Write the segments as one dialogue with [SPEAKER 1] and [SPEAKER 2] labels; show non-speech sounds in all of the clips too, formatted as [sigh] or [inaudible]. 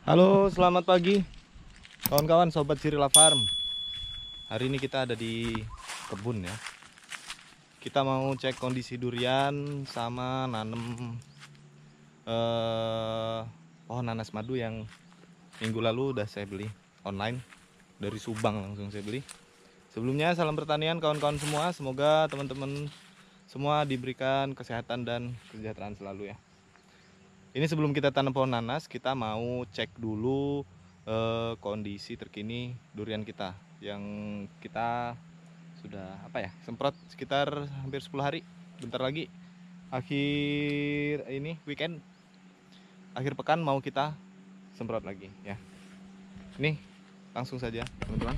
[SPEAKER 1] Halo, selamat pagi kawan-kawan sobat Sirila Farm. Hari ini kita ada di kebun ya. Kita mau cek kondisi durian sama nanem eh pohon nanas madu yang minggu lalu udah saya beli online dari Subang langsung saya beli. Sebelumnya salam pertanian kawan-kawan semua, semoga teman-teman semua diberikan kesehatan dan kesejahteraan selalu ya. Ini sebelum kita tanam pohon nanas, kita mau cek dulu eh, kondisi terkini durian kita yang kita sudah apa ya semprot sekitar hampir 10 hari bentar lagi akhir ini weekend akhir pekan mau kita semprot lagi ya ini langsung saja teman-teman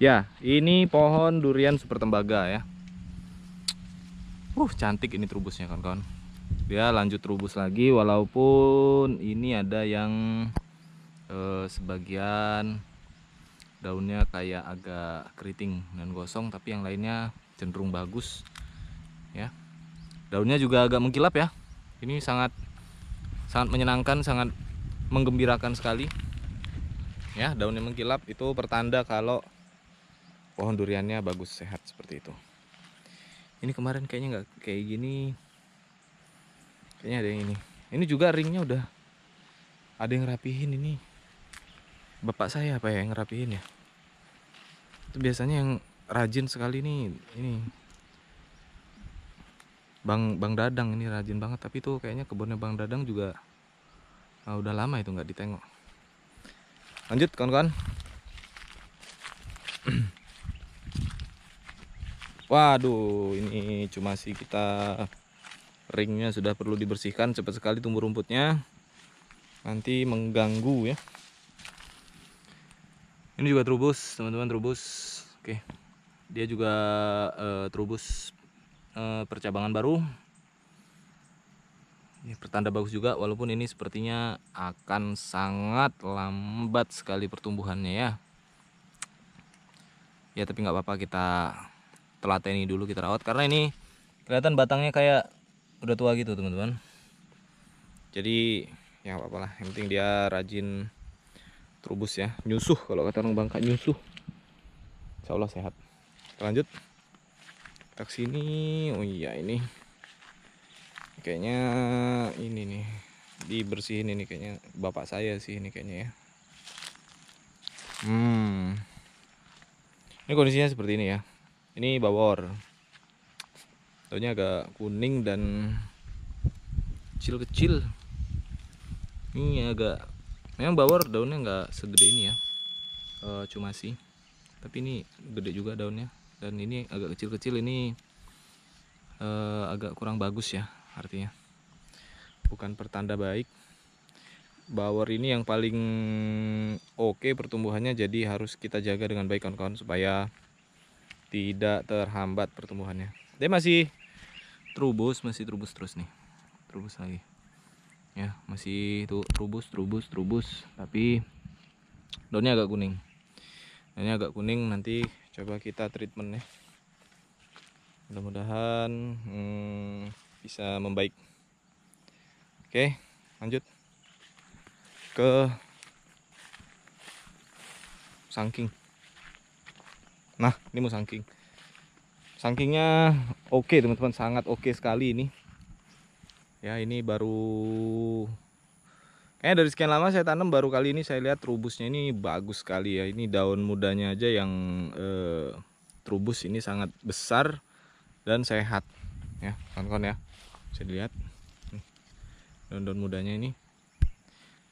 [SPEAKER 1] ya ini pohon durian super tembaga ya uh cantik ini trubusnya kawan-kawan Ya lanjut rubus lagi walaupun ini ada yang eh, sebagian daunnya kayak agak keriting dan gosong tapi yang lainnya cenderung bagus ya daunnya juga agak mengkilap ya ini sangat sangat menyenangkan sangat menggembirakan sekali ya daunnya mengkilap itu pertanda kalau pohon duriannya bagus sehat seperti itu ini kemarin kayaknya nggak kayak gini Kayaknya ada yang ini. Ini juga ringnya udah ada yang rapihin ini. Bapak saya apa ya yang rapihin ya? Itu biasanya yang rajin sekali nih ini. Bang Bang Dadang ini rajin banget tapi tuh kayaknya kebunnya Bang Dadang juga nah, udah lama itu nggak ditengok. Lanjut kawan-kawan. [clears throat] Waduh, ini cuma sih kita ringnya sudah perlu dibersihkan cepat sekali tumbuh rumputnya nanti mengganggu ya ini juga trubus teman-teman trubus oke dia juga eh, terubus trubus eh, e, percabangan baru ini pertanda bagus juga walaupun ini sepertinya akan sangat lambat sekali pertumbuhannya ya. Ya tapi nggak apa-apa kita telateni dulu kita rawat karena ini kelihatan batangnya kayak udah tua gitu teman-teman jadi ya apa apalah yang penting dia rajin terubus ya nyusuh kalau kata orang Bangka nyusuh Insya Allah sehat kita lanjut kita sini oh iya ini kayaknya ini nih dibersihin ini kayaknya bapak saya sih ini kayaknya ya hmm ini kondisinya seperti ini ya ini bawor daunnya agak kuning dan kecil-kecil ini agak memang bawor daunnya nggak segede ini ya e, cuma sih tapi ini gede juga daunnya dan ini agak kecil-kecil ini e, agak kurang bagus ya artinya bukan pertanda baik bawor ini yang paling oke pertumbuhannya jadi harus kita jaga dengan baik kawan-kawan supaya tidak terhambat pertumbuhannya dia masih trubus masih trubus terus nih trubus lagi ya masih itu trubus trubus trubus tapi daunnya agak kuning daunnya agak kuning nanti coba kita treatment ya mudah-mudahan hmm, bisa membaik oke lanjut ke sangking nah ini mau sangking Sangkingnya oke okay, teman-teman, sangat oke okay sekali ini. Ya ini baru Eh dari sekian lama saya tanam baru kali ini saya lihat trubusnya ini bagus sekali ya. Ini daun mudanya aja yang eh, trubus ini sangat besar dan sehat ya kawan-kawan ya. Bisa dilihat daun-daun mudanya ini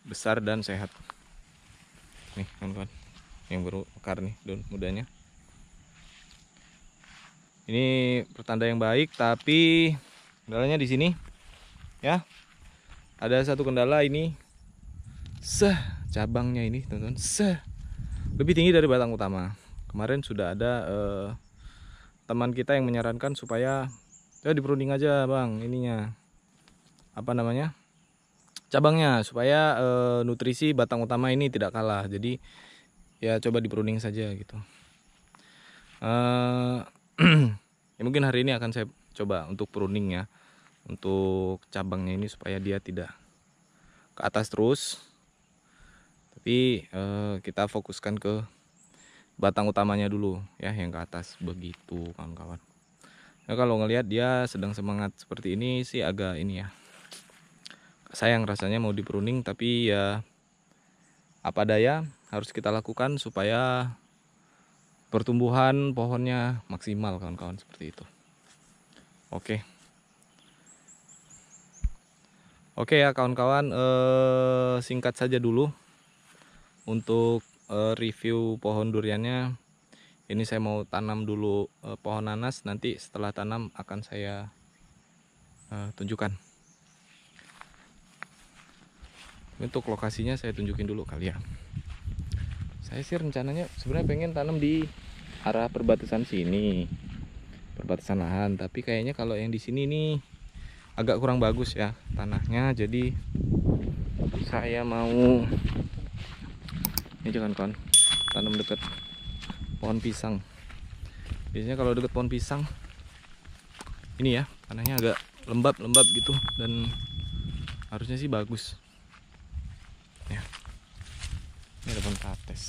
[SPEAKER 1] besar dan sehat. Nih kawan-kawan yang baru mekar nih daun mudanya ini pertanda yang baik tapi kendalanya di sini ya ada satu kendala ini se cabangnya ini teman-teman se lebih tinggi dari batang utama kemarin sudah ada eh, teman kita yang menyarankan supaya ya diperunding aja bang ininya apa namanya cabangnya supaya eh, nutrisi batang utama ini tidak kalah jadi ya coba diperunding saja gitu eh, [clears throat] ya mungkin hari ini akan saya coba untuk pruning ya untuk cabangnya ini supaya dia tidak ke atas terus tapi eh, kita fokuskan ke batang utamanya dulu ya yang ke atas begitu kawan-kawan nah, kalau ngelihat dia sedang semangat seperti ini sih agak ini ya sayang rasanya mau dipruning tapi ya apa daya harus kita lakukan supaya pertumbuhan pohonnya maksimal kawan-kawan seperti itu oke oke ya kawan-kawan eh, singkat saja dulu untuk eh, review pohon duriannya ini saya mau tanam dulu eh, pohon nanas nanti setelah tanam akan saya eh, tunjukkan untuk lokasinya saya tunjukin dulu kalian ya saya sih rencananya sebenarnya pengen tanam di arah perbatasan sini perbatasan lahan tapi kayaknya kalau yang di sini nih agak kurang bagus ya tanahnya jadi saya mau ini jangan kon tanam dekat pohon pisang biasanya kalau dekat pohon pisang ini ya tanahnya agak lembab-lembab gitu dan harusnya sih bagus ya ini ada pohon kates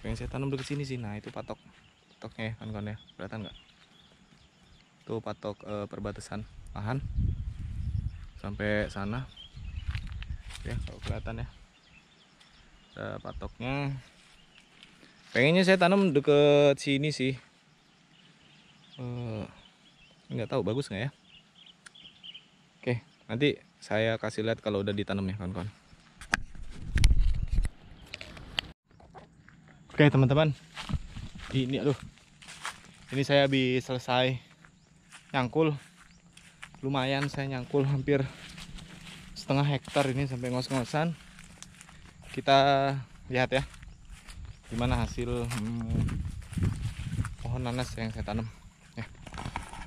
[SPEAKER 1] saya tanam dekat sini sih nah itu patok patoknya ya kawan-kawan ya kelihatan nggak itu patok e, perbatasan lahan sampai sana ya kalau kelihatan ya ada patoknya pengennya saya tanam deket sini sih eh, nggak tahu bagus nggak ya oke nanti saya kasih lihat kalau udah ditanam ya kawan-kawan Oke teman-teman Ini aduh Ini saya habis selesai Nyangkul Lumayan saya nyangkul hampir Setengah hektar ini sampai ngos-ngosan Kita lihat ya Gimana hasil hmm, Pohon nanas yang saya tanam ya.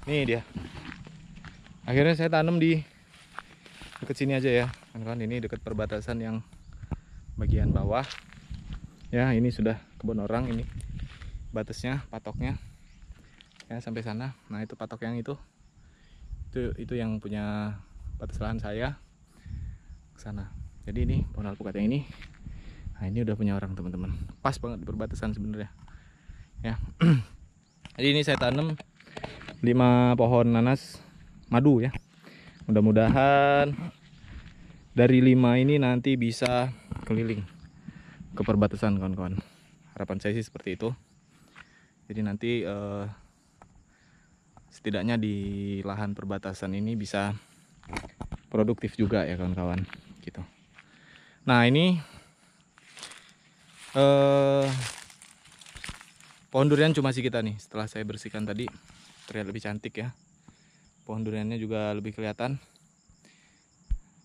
[SPEAKER 1] Ini dia Akhirnya saya tanam di Deket sini aja ya ini deket perbatasan yang Bagian bawah ya ini sudah kebun orang ini batasnya patoknya ya sampai sana nah itu patok yang itu itu itu yang punya batas lahan saya ke sana jadi ini pohon alpukat yang ini nah ini udah punya orang teman-teman pas banget di perbatasan sebenarnya ya [clears throat] jadi ini saya tanam 5 pohon nanas madu ya mudah-mudahan dari lima ini nanti bisa keliling ke perbatasan kawan-kawan harapan saya sih seperti itu jadi nanti uh, setidaknya di lahan perbatasan ini bisa produktif juga ya kawan-kawan gitu nah ini eh, pohon durian cuma sih kita nih setelah saya bersihkan tadi terlihat lebih cantik ya pohon duriannya juga lebih kelihatan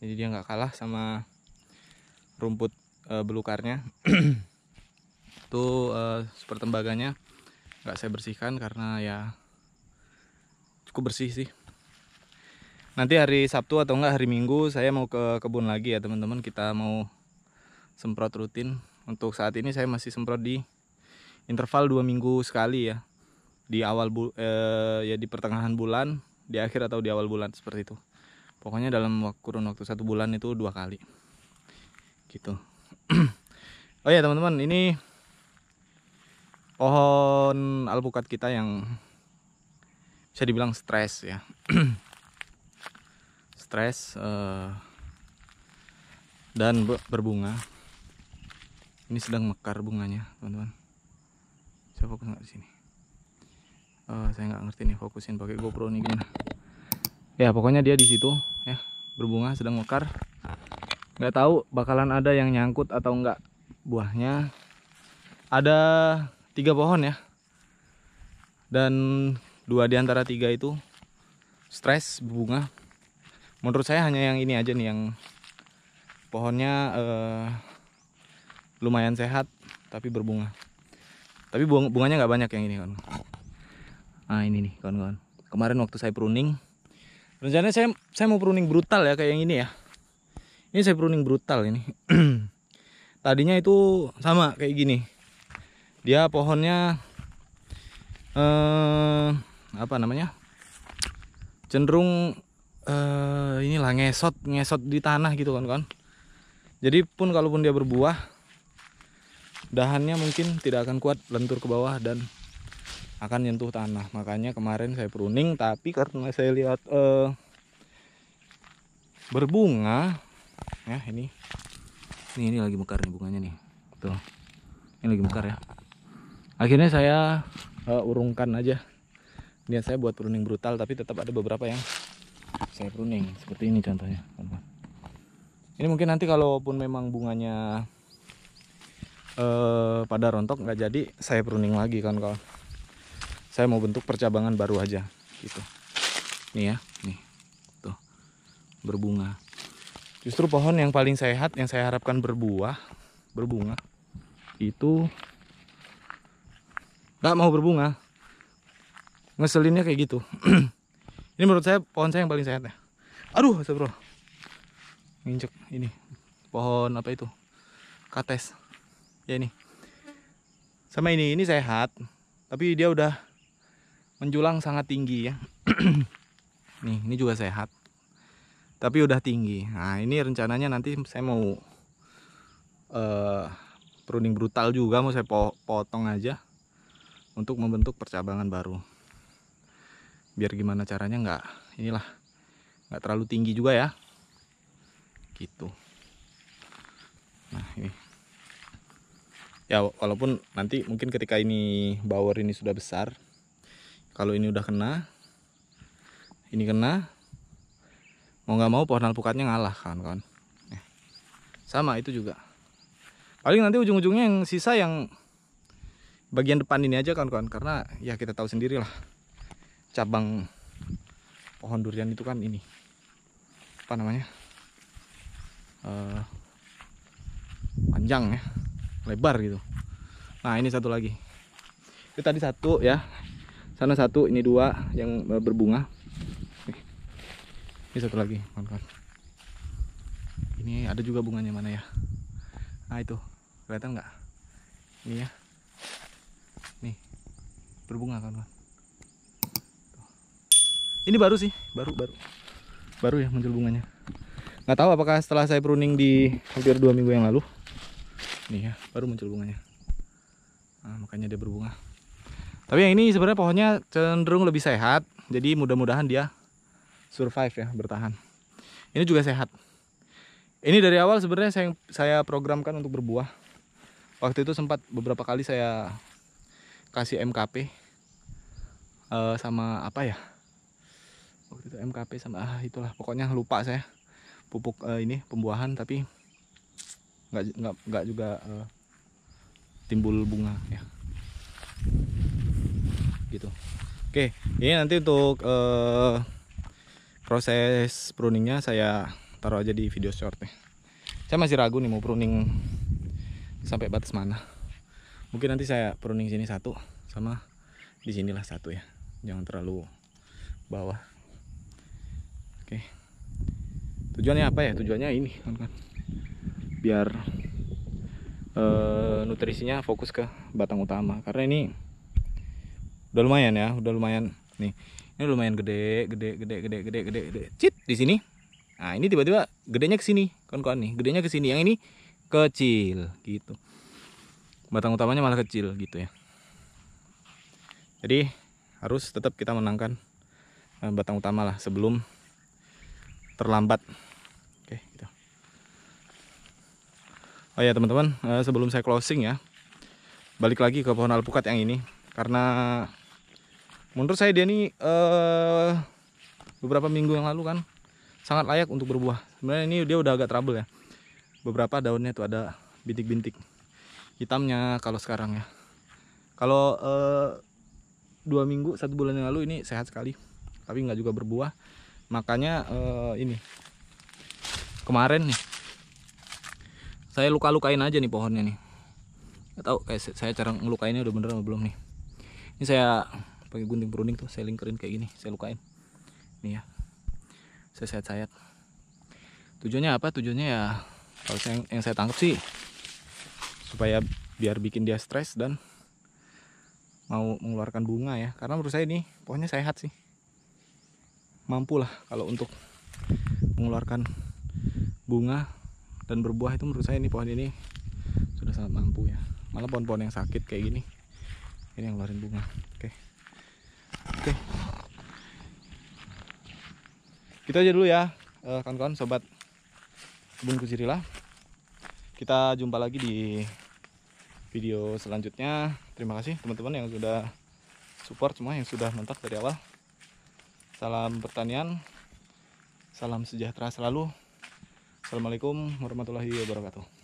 [SPEAKER 1] jadi dia nggak kalah sama rumput uh, belukarnya [clears throat] itu uh, eh, super tembaganya nggak saya bersihkan karena ya cukup bersih sih nanti hari Sabtu atau enggak hari Minggu saya mau ke kebun lagi ya teman-teman kita mau semprot rutin untuk saat ini saya masih semprot di interval dua minggu sekali ya di awal bu eh, ya di pertengahan bulan di akhir atau di awal bulan seperti itu pokoknya dalam kurun waktu satu bulan itu dua kali gitu [clears throat] oh ya teman-teman ini pohon alpukat kita yang bisa dibilang stres ya [clears throat] stres uh, dan berbunga ini sedang mekar bunganya teman-teman saya fokus nggak di sini uh, saya nggak ngerti nih fokusin pakai GoPro nih gimana ya pokoknya dia di situ ya berbunga sedang mekar nggak tahu bakalan ada yang nyangkut atau enggak buahnya ada tiga pohon ya dan dua di antara tiga itu stres bunga menurut saya hanya yang ini aja nih yang pohonnya eh, lumayan sehat tapi berbunga tapi bunganya nggak banyak yang ini kan ah ini nih kawan-kawan kemarin waktu saya pruning rencananya saya saya mau pruning brutal ya kayak yang ini ya ini saya pruning brutal ini [clears throat] tadinya itu sama kayak gini dia pohonnya eh, apa namanya cenderung eh, inilah ngesot ngesot di tanah gitu kan kan jadi pun kalaupun dia berbuah dahannya mungkin tidak akan kuat lentur ke bawah dan akan nyentuh tanah makanya kemarin saya pruning tapi karena saya lihat eh, berbunga ya ini ini ini lagi mekar nih bunganya nih tuh ini lagi mekar ya akhirnya saya uh, urungkan aja niat saya buat pruning brutal tapi tetap ada beberapa yang saya pruning seperti ini contohnya ini mungkin nanti kalaupun memang bunganya uh, pada rontok nggak jadi saya pruning lagi kan kalau saya mau bentuk percabangan baru aja gitu nih ya nih tuh berbunga justru pohon yang paling sehat yang saya harapkan berbuah berbunga itu nggak mau berbunga ngeselinnya kayak gitu [clears throat] ini menurut saya pohon saya yang paling sehat ya aduh bro nginjek ini pohon apa itu kates ya ini sama ini ini sehat tapi dia udah menjulang sangat tinggi ya [clears throat] nih ini juga sehat tapi udah tinggi nah ini rencananya nanti saya mau uh, pruning brutal juga mau saya potong aja untuk membentuk percabangan baru biar gimana caranya nggak inilah nggak terlalu tinggi juga ya gitu nah ini ya walaupun nanti mungkin ketika ini bower ini sudah besar kalau ini udah kena ini kena mau nggak mau pohon alpukatnya ngalah kan, kan? sama itu juga paling nanti ujung-ujungnya yang sisa yang bagian depan ini aja kawan-kawan karena ya kita tahu sendirilah cabang pohon durian itu kan ini apa namanya uh, panjang ya lebar gitu nah ini satu lagi itu tadi satu ya sana satu ini dua yang eh, berbunga ini satu lagi kawan-kawan ini ada juga bunganya mana ya nah itu kelihatan nggak ini ya berbunga kan, kan? ini baru sih baru baru baru ya muncul bunganya nggak tahu apakah setelah saya pruning di hampir dua minggu yang lalu nih ya baru muncul bunganya nah, makanya dia berbunga tapi yang ini sebenarnya pohonnya cenderung lebih sehat jadi mudah-mudahan dia survive ya bertahan ini juga sehat ini dari awal sebenarnya saya saya programkan untuk berbuah waktu itu sempat beberapa kali saya kasih MKP uh, sama apa ya waktu itu MKP sama ah itulah pokoknya lupa saya pupuk uh, ini pembuahan tapi nggak nggak nggak juga uh, timbul bunga ya gitu oke ini nanti untuk uh, proses pruningnya saya taruh aja di video short shortnya saya masih ragu nih mau pruning sampai batas mana mungkin nanti saya pruning sini satu sama di sinilah satu ya jangan terlalu bawah oke tujuannya apa ya tujuannya ini kan, kan. biar e, nutrisinya fokus ke batang utama karena ini udah lumayan ya udah lumayan nih ini lumayan gede gede gede gede gede gede gede cit di sini nah ini tiba-tiba gedenya ke sini kawan-kawan nih gedenya ke sini yang ini kecil gitu batang utamanya malah kecil gitu ya jadi harus tetap kita menangkan eh, batang utama lah sebelum terlambat oke gitu oh ya teman-teman eh, sebelum saya closing ya balik lagi ke pohon alpukat yang ini karena menurut saya dia ini eh, beberapa minggu yang lalu kan sangat layak untuk berbuah sebenarnya ini dia udah agak trouble ya beberapa daunnya tuh ada bintik-bintik hitamnya kalau sekarang ya kalau eh, dua minggu satu bulan yang lalu ini sehat sekali tapi nggak juga berbuah makanya uh, ini kemarin nih saya luka-lukain aja nih pohonnya nih nggak tahu kayak saya cara ngelukainnya udah bener belum nih ini saya pakai gunting pruning tuh saya lingkerin kayak gini saya lukain nih ya saya sayat-sayat tujuannya apa tujuannya ya kalau yang yang saya tangkap sih supaya biar bikin dia stres dan mau mengeluarkan bunga ya karena menurut saya ini pohonnya sehat sih mampu lah kalau untuk mengeluarkan bunga dan berbuah itu menurut saya ini pohon ini sudah sangat mampu ya malah pohon-pohon yang sakit kayak gini ini yang ngeluarin bunga oke oke kita aja dulu ya eh, kawan-kawan sobat kebun kusirilah kita jumpa lagi di video selanjutnya terima kasih teman-teman yang sudah support semua yang sudah mentok dari awal salam pertanian salam sejahtera selalu assalamualaikum warahmatullahi wabarakatuh